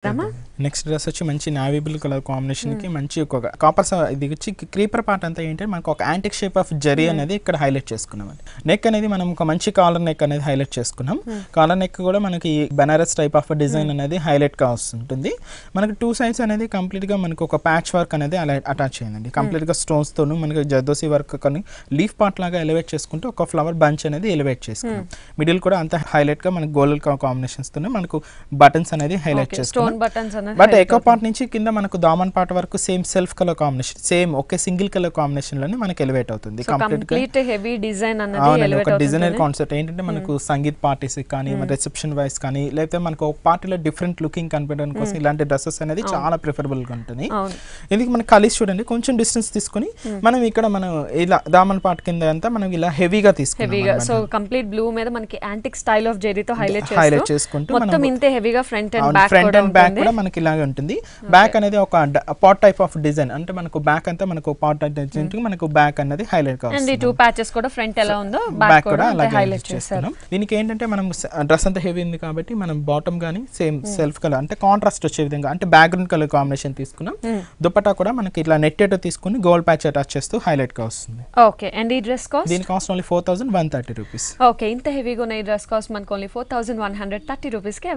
Programa? Tá uhum. Next dress వచ్చి మంచి navy blue colour combination కి hmm. మంచి ఒక కాపర్ ఇది వచ్చి క్రీపర్ పార్ట్ అంతా ఏంటంటే మనకు ఒక యాంటిక్ షేప్ ఆఫ్ జరీ అనేది ఇక్కడ హైలైట్ చేసుకున్నాం నెక్ అనేది మనం ఒక మంచి కాలర్ నెక్ అనేది హైలైట్ చేసుకున్నాం కాలర్ hmm. నెక్ కూడా మనకి బెనారస్ టైప్ ఆఫ్ డిజైన్ అనేది హైలైట్ వస్తుంటుంది మనకి టూ సైడ్స్ అనేది కంప్లీట్ గా మనకు ఒక ప్యాచ్ వర్క్ అనేది అలా అటాచ్ అయ్యిందండి స్టోన్స్ తోను మనకి జర్దోసి వర్క్ కానీ లీఫ్ పార్ట్ లాగా ఎలివేట్ చేసుకుంటే ఒక ఫ్లవర్ బంచ్ అనేది ఎలివేట్ చేసుకున్నాం మిడిల్ hmm. కూడా అంత హైలైట్గా మనకి గోల్డ్ తోనే మనకు బటన్స్ అనేది హైలైట్ చేసుకున్నాం బట్ ఎకో పార్ట్ నుంచి కింద మనకు దామన్ పార్ట్ వరకు same self colour combination same ఒకే సింగిల్ కలర్ కాంబినేషన్ లోనే మనకి ఎలివేట్ అవుతుంది కంప్లీట్ హెవీ డిజైన్ ఒక డిజైనర్ కాన్సెప్ట్ ఏంటంటే hmm. మనకు సంగీత్ పార్టీస్ కానీ hmm. రిసెప్షన్ వైస్ కానీ లేకపోతే మనకు ఒక పార్టీలో డిఫరెంట్ లుకింగ్ కనిపించడం కోసం hmm. ఇలాంటి డ్రెస్సెస్ అనేది చాలా ప్రిఫరబుల్ గా ఉంటుంది ఎందుకు మనకి కలిసి చూడండి కొంచెం డిస్టెన్స్ తీసుకుని మనం ఇక్కడ మనం ఇలా దామన్ పార్ట్ కింద అంతా మనం ఇలా హెవీగా తీసుకుంటాం సో కంప్లీట్ బ్లూ మీద మనకి యాంటిక్ స్టైల్ ఆఫ్ జెరీతో హైలైట్ హైలైట్ చేసుకుంటూ మొత్తం ఇంతే హెవీగా ఫ్రంట్ అండ్ బ్యాక్ కూడా మనకి లాగా ఉంటుంది బ్యాక్ అనేది ఒక పార్ట్ టైప్ ఆఫ్ డిజైన్ అంటే మనకు బ్యాక్ అంతా మనకు పార్ట్ టైప్ hmm. మనకు బ్యాక్ అనేది హైలైట్ కావాలి టూ ప్యాచెస్ కూడా ఫ్రంట్ ఎలా ఉందో బ్యాక్ కూడా హైలైట్ దీనికి ఏంటంటే మనం డ్రెస్ అంతా హెవీ ఉంది కాబట్టి మనం బాటమ్ కానీ సేమ్ సెల్ఫ్ కలర్ అంటే కాంట్రాస్ట్ వచ్చే విధంగా అంటే బ్యాక్గ్రౌండ్ కలర్ కాంబినేషన్ తీసుకున్నాం hmm. దుపట్టా కూడా మనకి ఇట్లా నెట్టేట తీసుకుని గోల్డ్ ప్యాచ్ అటాచ్ చేస్తూ హైలైట్ గా వస్తుంది ఓకే అండ్ ఈ డ్రెస్ కాస్ట్ దీని cost only four thousand one thirty rupees okay ఇంత హెవీగా ఉన్న ఈ డ్రెస్ కాస్ట్ మనకు only four thousand one hundred thirty కి